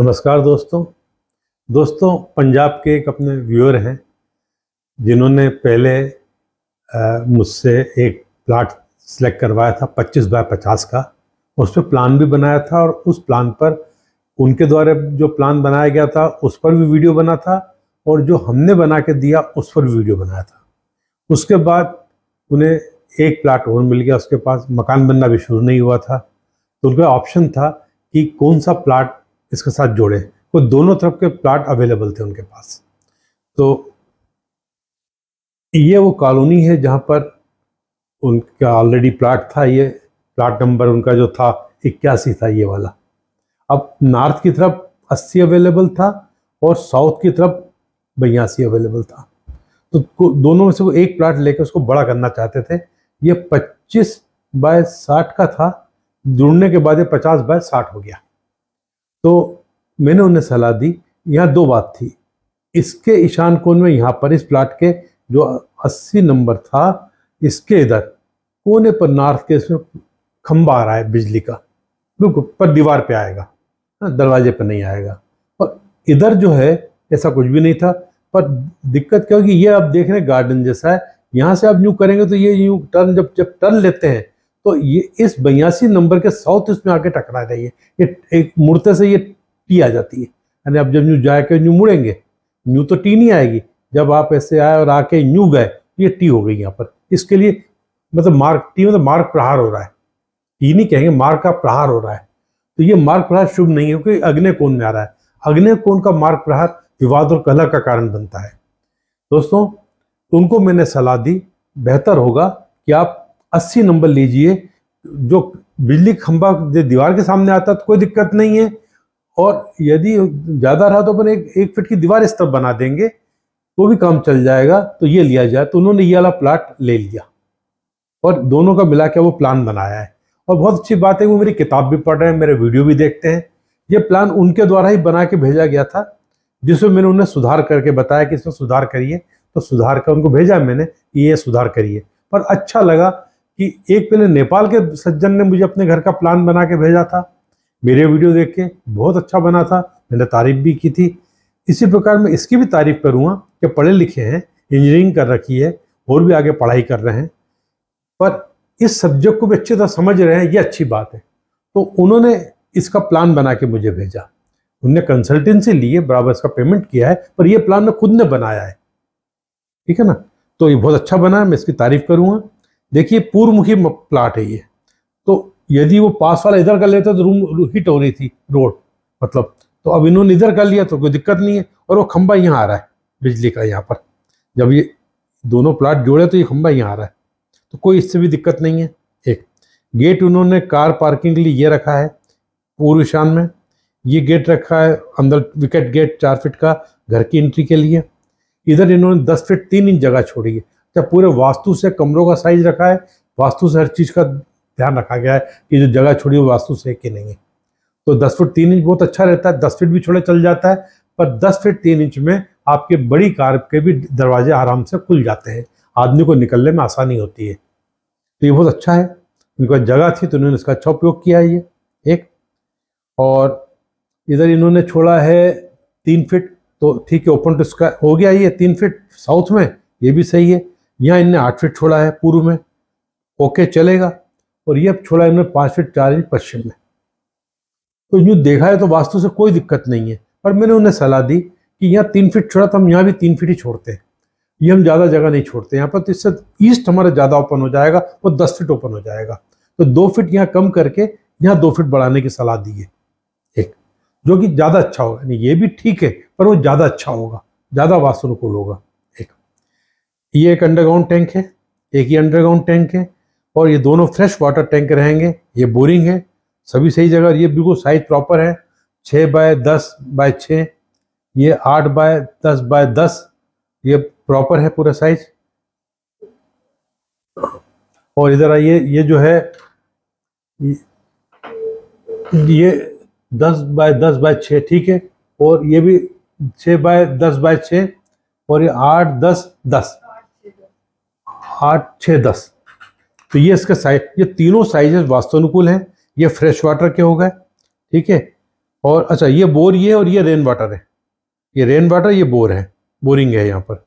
नमस्कार दोस्तों दोस्तों पंजाब के एक अपने व्यूअर हैं जिन्होंने पहले मुझसे एक प्लाट सिलेक्ट करवाया था 25 बाय 50 का उस पर प्लान भी बनाया था और उस प्लान पर उनके द्वारा जो प्लान बनाया गया था उस पर भी वीडियो बना था और जो हमने बना के दिया उस पर भी वीडियो बनाया था उसके बाद उन्हें एक प्लाट और मिल गया उसके पास मकान बनना भी शुरू नहीं हुआ था तो उनका ऑप्शन था कि कौन सा प्लाट इसके साथ जोड़े वो दोनों तरफ के प्लाट अवेलेबल थे उनके पास तो ये वो कॉलोनी है जहाँ पर उनका ऑलरेडी प्लाट था ये प्लाट नंबर उनका जो था इक्यासी था ये वाला अब नॉर्थ की तरफ अस्सी अवेलेबल था और साउथ की तरफ बयासी अवेलेबल था तो दोनों में से वो एक प्लाट लेकर उसको बड़ा करना चाहते थे ये 25 बाय 60 का था जुड़ने के बाद ये 50 बाय 60 हो गया तो मैंने उन्हें सलाह दी यहाँ दो बात थी इसके ईशान कोन में यहाँ पर इस प्लाट के जो 80 नंबर था इसके इधर कोने पर नॉर्थ के इसमें खम्बा आ रहा है बिजली का बिल्कुल पर दीवार पे आएगा हाँ, दरवाजे पर नहीं आएगा और इधर जो है ऐसा कुछ भी नहीं था पर दिक्कत क्या होगी ये आप देख रहे हैं गार्डन जैसा है यहाँ से आप यूँ करेंगे तो ये यूँ टर्न जब जब टर्न लेते हैं तो ये इस बयासी नंबर के साउथ ईस्ट में आके टकरा जाइए ये एक मुड़ते से ये टी आ जाती है यानी आप जब न्यू जाए के न्यू मुड़ेंगे न्यू तो टी नहीं आएगी जब आप ऐसे आए और आके न्यू गए ये टी हो गई यहाँ पर इसके लिए मतलब मार्ग टी मतलब मार्ग प्रहार हो रहा है टी नहीं कहेंगे मार्ग का प्रहार हो रहा है तो ये मार्ग प्रहार शुभ नहीं है क्योंकि अग्नि कोण में आ रहा है अग्नि कोण का मार्ग प्रहार विवाद और कला का कारण बनता है दोस्तों उनको मैंने सलाह दी बेहतर होगा कि आप अस्सी नंबर लीजिए जो बिजली खंबा दीवार के सामने आता तो कोई दिक्कत नहीं है और यदि ज़्यादा रहा तो अपन एक एक फिट की दीवार इस तरफ बना देंगे तो भी काम चल जाएगा तो ये लिया जाए तो उन्होंने ये वाला प्लाट ले लिया और दोनों का मिला के वो प्लान बनाया है और बहुत अच्छी बात है वो मेरी किताब भी पढ़ रहे हैं मेरे वीडियो भी देखते हैं ये प्लान उनके द्वारा ही बना के भेजा गया था जिसमें मैंने उन्हें सुधार करके बताया कि इसमें सुधार करिए तो सुधार कर उनको भेजा मैंने ये सुधार करिए पर अच्छा लगा कि एक पहले नेपाल के सज्जन ने मुझे अपने घर का प्लान बना के भेजा था मेरे वीडियो देख के बहुत अच्छा बना था मैंने तारीफ भी की थी इसी प्रकार मैं इसकी भी तारीफ करूँगा कि पढ़े लिखे हैं इंजीनियरिंग कर रखी है और भी आगे पढ़ाई कर रहे हैं पर इस सब्जेक्ट को भी अच्छी तरह समझ रहे हैं ये अच्छी बात है तो उन्होंने इसका प्लान बना के मुझे भेजा उनने कंसल्टेंसी ली है बराबर इसका पेमेंट किया है पर यह प्लान मैं खुद ने बनाया है ठीक है ना तो ये बहुत अच्छा बना है मैं इसकी तारीफ करूँगा देखिए पूर्व मुखी प्लाट है ये तो यदि वो पास वाला इधर कर लेते तो रूम हिट हो रही थी रोड मतलब तो अब इन्होंने इधर कर लिया तो कोई दिक्कत नहीं है और वो खंबा यहाँ आ रहा है बिजली का यहाँ पर जब ये दोनों प्लाट जोड़े तो ये खंबा यहाँ आ रहा है तो कोई इससे भी दिक्कत नहीं है एक गेट उन्होंने कार पार्किंग के लिए ये रखा है पूर्व ईशान में ये गेट रखा है अंदर विकेट गेट चार फिट का घर की एंट्री के लिए इधर इन्होंने दस फिट तीन इंच जगह छोड़ी है क्या पूरे वास्तु से कमरों का साइज रखा है वास्तु से हर चीज़ का ध्यान रखा गया है कि जो जगह छोड़ी है वास्तु से कि नहीं है तो दस फुट तीन इंच बहुत अच्छा रहता है दस फिट भी छोड़े चल जाता है पर दस फिट तीन इंच में आपके बड़ी कार के भी दरवाजे आराम से खुल जाते हैं आदमी को निकलने में आसानी होती है तो ये बहुत अच्छा है उनके पास जगह थी तो उन्होंने इसका अच्छा उपयोग किया है ये एक और इधर इन्होंने छोड़ा है तीन फिट तो ठीक है ओपन टू स्काई हो गया ये तीन फिट साउथ में ये भी सही है यहाँ इनने आठ फीट छोड़ा है पूर्व में ओके चलेगा और ये अब छोड़ा इन्होंने पाँच फीट चार इंच पश्चिम में तो यूँ देखा है तो वास्तु से कोई दिक्कत नहीं है पर मैंने उन्हें सलाह दी कि यहाँ तीन फीट छोड़ा तो हम यहाँ भी तीन फीट ही छोड़ते हैं ये हम ज़्यादा जगह नहीं छोड़ते यहाँ पर तो इससे ईस्ट हमारा ज़्यादा ओपन हो जाएगा और दस फीट ओपन हो जाएगा तो दो फीट यहाँ कम करके यहाँ दो फीट बढ़ाने की सलाह दी है एक जो कि ज़्यादा अच्छा होगा यानी ये भी ठीक है पर वो ज़्यादा अच्छा होगा ज़्यादा वास्तु अनुकूल होगा ये एक अंडरग्राउंड टैंक है एक ही अंडरग्राउंड टैंक है और ये दोनों फ्रेश वाटर टैंक रहेंगे ये बोरिंग है सभी सही जगह ये बिल्कुल साइज प्रॉपर है छः बाय दस बाय छः ये आठ बाय दस बाय दस ये प्रॉपर है पूरा साइज और इधर आइए ये जो है ये दस बाय दस बाय छः ठीक है और ये भी छः बाय दस बाय छः और ये आठ दस दस आठ छः दस तो ये इसका साइज ये तीनों साइजेस वास्तवानुकूल हैं ये फ्रेश वाटर के हो गए ठीक है और अच्छा ये बोर ये और ये रेन वाटर है ये रेन वाटर ये बोर है बोरिंग है यहाँ पर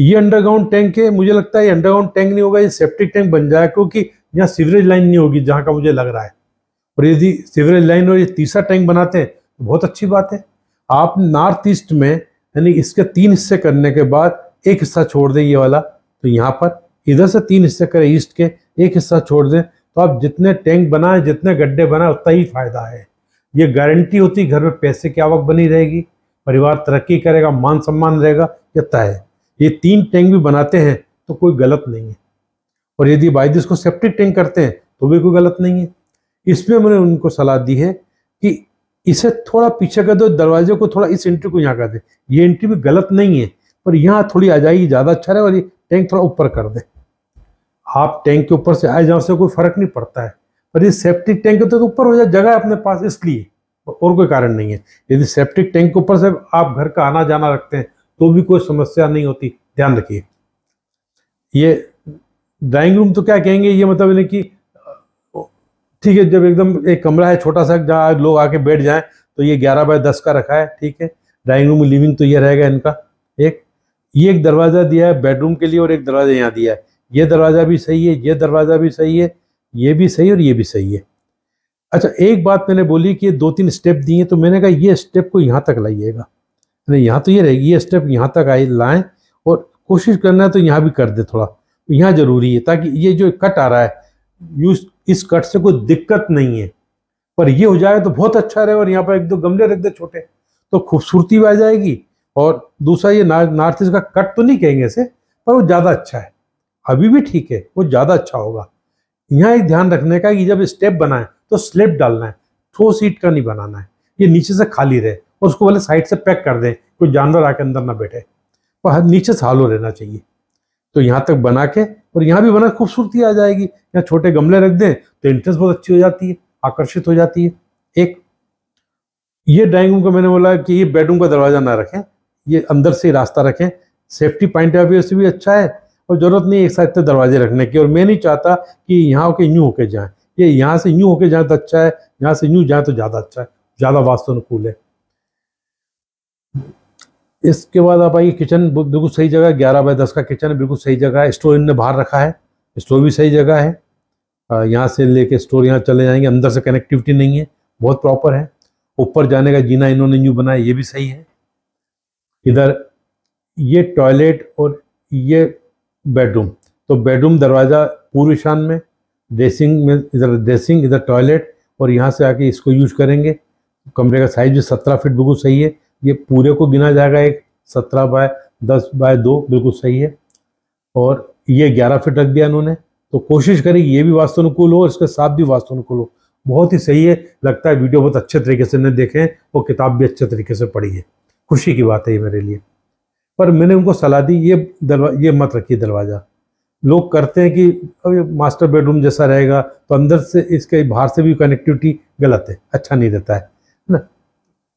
ये अंडरग्राउंड टैंक है मुझे लगता है ये अंडरग्राउंड टैंक नहीं होगा ये सेप्टिक टैंक बन जाएगा क्योंकि यहाँ सीवरेज लाइन नहीं होगी जहाँ का मुझे लग रहा है और यदि सीवरेज लाइन और ये तीसरा टैंक बनाते हैं तो बहुत अच्छी बात है आप नॉर्थ ईस्ट में यानी इसके तीन हिस्से करने के बाद एक हिस्सा छोड़ दें ये वाला तो यहाँ पर इधर से तीन हिस्से करें ईस्ट के एक हिस्सा छोड़ दें तो आप जितने टैंक बनाए जितने गड्ढे बनाए उतना ही फायदा है ये गारंटी होती घर में पैसे की आवक बनी रहेगी परिवार तरक्की करेगा मान सम्मान रहेगा यह तय है ये तीन टैंक भी बनाते हैं तो कोई गलत नहीं है और यदि बाई को सेप्टिक टैंक करते हैं तो भी कोई गलत नहीं है इसमें मैंने उनको सलाह दी है कि इसे थोड़ा पीछे कर दो दरवाजे को थोड़ा इस एंट्री को यहाँ कर दे ये एंट्री भी गलत नहीं है पर यहाँ थोड़ी आ जाएगी ज़्यादा अच्छा रहे और ये टैंक थोड़ा ऊपर कर दे आप टैंक के ऊपर से आए जहाँ से कोई फर्क नहीं पड़ता है पर ये सेप्टिक टैंक होते तो ऊपर हो जाए जगह अपने पास इसलिए और कोई कारण नहीं है यदि सेप्टिक टैंक के ऊपर से आप घर का आना जाना रखते हैं तो भी कोई समस्या नहीं होती ध्यान रखिए ये ड्राइंग रूम तो क्या कहेंगे ये मतलब नहीं कि ठीक है जब एकदम एक कमरा है छोटा सा जहाँ लोग आके बैठ जाएं तो ये 11 बाय 10 का रखा है ठीक है ड्राइंग रूम लिविंग तो ये रहेगा इनका ये एक दरवाज़ा दिया है बेडरूम के लिए और एक दरवाज़ा यहाँ दिया है ये दरवाज़ा भी सही है ये दरवाज़ा भी सही है ये भी सही और ये भी सही है अच्छा एक बात मैंने बोली कि दो तीन स्टेप दिए तो मैंने कहा ये स्टेप को यहाँ तक लाइएगा नहीं यहाँ तो ये रहेगी ये स्टेप यहाँ तक आए लाएँ और कोशिश करना है तो यहाँ भी कर दे थोड़ा यहाँ ज़रूरी है ताकि ये जो कट आ रहा है यूज इस कट से कोई दिक्कत नहीं है पर ये हो जाए तो बहुत अच्छा रहे और यहाँ पर एक दो गमले रख दे छोटे तो खूबसूरती भी आ जाएगी और दूसरा ये नॉर्थ ईस्ट का कट तो नहीं कहेंगे इसे पर वो ज़्यादा अच्छा है अभी भी ठीक है वो ज़्यादा अच्छा होगा यहाँ एक ध्यान रखने का कि जब स्टेप बनाए तो स्लेप डालना है थ्रो सीट का नहीं बनाना है ये नीचे से खाली रहे और उसको वाले साइड से पैक कर दें कोई जानवर आके अंदर ना बैठे पर नीचे से हालो रहना चाहिए तो यहाँ तक बना के और यहाँ भी बना खूबसूरती आ जाएगी यहाँ छोटे गमले रख दें तो इंटरेस्ट बहुत अच्छी हो जाती है आकर्षित हो जाती है एक ये ड्राइंग रूम का मैंने बोला कि ये बेडरूम का दरवाज़ा ना रखें ये अंदर से रास्ता रखें सेफ्टी पॉइंट ऑफ व्यू से भी अच्छा है और ज़रूरत नहीं एक साथ इतने तो दरवाजे रखने की और मैं नहीं चाहता कि यहाँ होके यूँ होके जाएँ ये यहाँ से यूँ होके जाएँ तो अच्छा है यहाँ से यूँ जाएँ तो ज़्यादा अच्छा है ज़्यादा वास्तव अनुकूल है इसके बाद आप आइए किचन बिल्कुल सही जगह ग्यारह बाय दस का किचन बिल्कुल सही जगह है स्टोर इनने बाहर रखा है स्टोर भी सही जगह है यहाँ से लेके स्टोर यहाँ चले जाएंगे अंदर से कनेक्टिविटी नहीं है बहुत प्रॉपर है ऊपर जाने का जीना इन्होंने यूँ बनाया ये भी सही है इधर ये टॉयलेट और ये बेडरूम तो बेडरूम दरवाज़ा पूर्व ईशान में ड्रेसिंग में इधर ड्रेसिंग इधर टॉयलेट और यहाँ से आके इसको यूज करेंगे कमरे का साइज भी सत्रह फिट बिल्कुल सही है ये पूरे को गिना जाएगा एक सत्रह बाय दस बाय दो बिल्कुल सही है और ये ग्यारह फिट रख दिया उन्होंने तो कोशिश करें ये भी अनुकूल हो और इसके साथ भी अनुकूल हो बहुत ही सही है लगता है वीडियो बहुत अच्छे तरीके से ने देखें और किताब भी अच्छे तरीके से पढ़ी है खुशी की बात है ये मेरे लिए पर मैंने उनको सलाह दी ये दरवा ये मत रखिए दरवाज़ा लोग करते हैं कि अब ये मास्टर बेडरूम जैसा रहेगा तो अंदर से इसके बाहर से भी कनेक्टिविटी गलत है अच्छा नहीं रहता है ना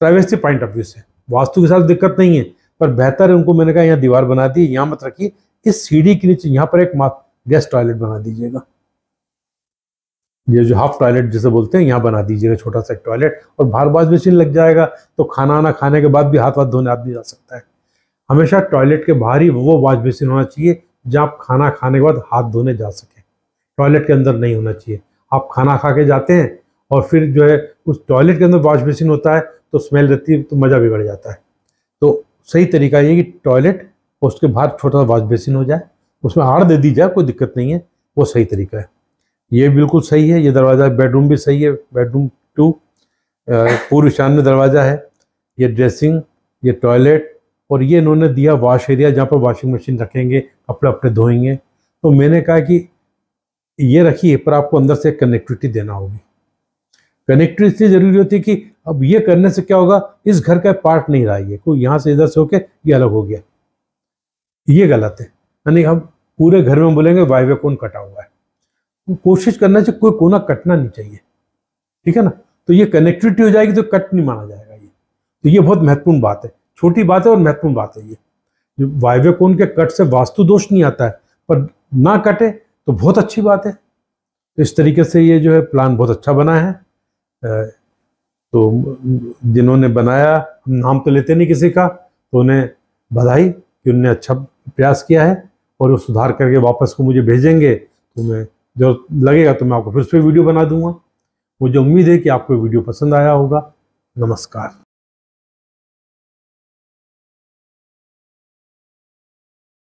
प्राइवेसी पॉइंट ऑफ व्यू से वास्तु के साथ दिक्कत नहीं है पर बेहतर है उनको मैंने कहा यहाँ दीवार बना दी यहाँ मत रखिए इस सीढ़ी के नीचे यहाँ पर एक गेस्ट टॉयलेट बना दीजिएगा ये जो हाफ टॉयलेट जिसे बोलते हैं यहाँ बना दीजिएगा छोटा सा एक टॉयलेट और बार बार मशीन लग जाएगा तो खाना आना खाने के बाद भी हाथ हाथ धोने आदमी जा सकता है हमेशा टॉयलेट के बाहर ही वो वॉश बेसिन होना चाहिए जहाँ आप खाना खाने के बाद हाथ धोने जा सकें टॉयलेट के अंदर नहीं होना चाहिए आप खाना खा के जाते हैं और फिर जो है उस टॉयलेट के अंदर वॉश बेसिन होता है तो स्मेल रहती है तो मज़ा भी बढ़ जाता है तो सही तरीका ये कि टॉयलेट उसके बाहर छोटा सा वॉश बेसिन हो जाए उसमें हाड़ दे दी जाए कोई दिक्कत नहीं है वो सही तरीका है ये बिल्कुल सही है ये दरवाज़ा बेडरूम भी सही है बेडरूम टू पूर्व शान में दरवाज़ा है ये ड्रेसिंग ये टॉयलेट और ये इन्होंने दिया वॉश एरिया जहाँ पर वॉशिंग मशीन रखेंगे कपड़े अपने धोएंगे तो मैंने कहा कि ये रखिए पर आपको अंदर से कनेक्टिविटी देना होगी कनेक्टिविटी इतनी ज़रूरी होती है कि अब ये करने से क्या होगा इस घर का पार्ट नहीं रहा ये कोई यहाँ से इधर से होके ये अलग हो गया ये गलत है यानी हम पूरे घर में बोलेंगे वाईवे कौन कटा हुआ है कोशिश करना चाहिए कोई कोना कटना नहीं चाहिए ठीक है ना तो ये कनेक्टिविटी हो जाएगी तो कट नहीं माना जाएगा ये तो ये बहुत महत्वपूर्ण बात है छोटी बात है और महत्वपूर्ण बात है ये वायव्य कोण के कट से वास्तु दोष नहीं आता है पर ना कटे तो बहुत अच्छी बात है तो इस तरीके से ये जो है प्लान बहुत अच्छा बना है तो जिन्होंने बनाया हम नाम तो लेते नहीं किसी का तो उन्हें बधाई कि उनने अच्छा प्रयास किया है और वो सुधार करके वापस को मुझे भेजेंगे तो मैं जो लगेगा तो मैं आपको फिर उस पर वीडियो बना दूंगा मुझे उम्मीद है कि आपको वीडियो पसंद आया होगा नमस्कार